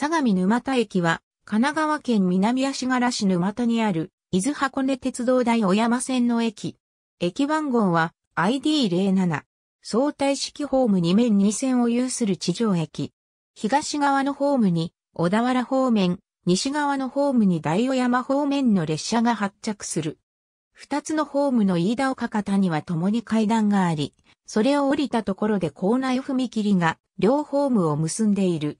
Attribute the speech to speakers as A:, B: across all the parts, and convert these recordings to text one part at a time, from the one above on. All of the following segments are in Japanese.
A: 相模沼田駅は、神奈川県南足柄市沼田にある、伊豆箱根鉄道大小山線の駅。駅番号は ID07。相対式ホーム2面2線を有する地上駅。東側のホームに小田原方面、西側のホームに大小山方面の列車が発着する。二つのホームの飯田岡方には共に階段があり、それを降りたところで校内踏切が両ホームを結んでいる。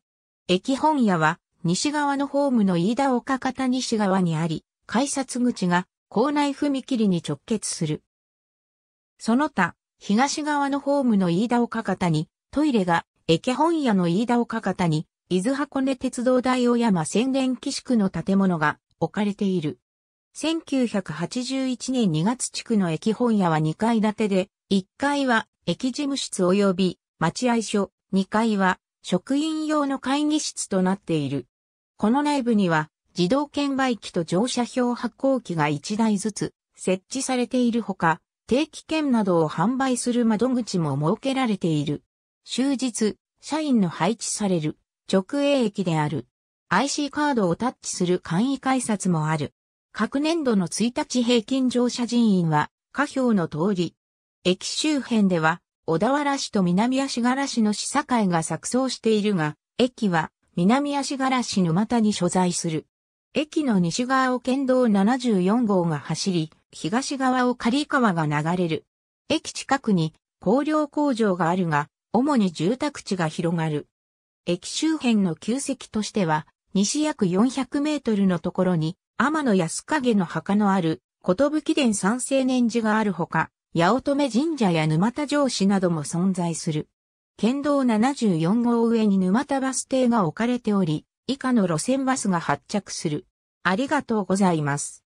A: 駅本屋は西側のホームの飯田岡方西側にあり、改札口が校内踏切に直結する。その他、東側のホームの飯田岡方に、トイレが駅本屋の飯田岡方に、伊豆箱根鉄道大尾山宣伝寄宿の建物が置かれている。1981年2月地区の駅本屋は2階建てで、1階は駅事務室及び待合所、2階は職員用の会議室となっている。この内部には自動券売機と乗車票発行機が1台ずつ設置されているほか、定期券などを販売する窓口も設けられている。終日、社員の配置される直営駅である。IC カードをタッチする簡易改札もある。各年度の1日平均乗車人員は、下表の通り。駅周辺では、小田原市と南足柄市の市境が錯綜しているが、駅は南足柄市沼田に所在する。駅の西側を県道74号が走り、東側を刈川が流れる。駅近くに工業工場があるが、主に住宅地が広がる。駅周辺の旧跡としては、西約400メートルのところに、天野安影の墓のある、ことぶき殿三青年寺があるほか、八乙女神社や沼田城市なども存在する。県道74号上に沼田バス停が置かれており、以下の路線バスが発着する。ありがとうございます。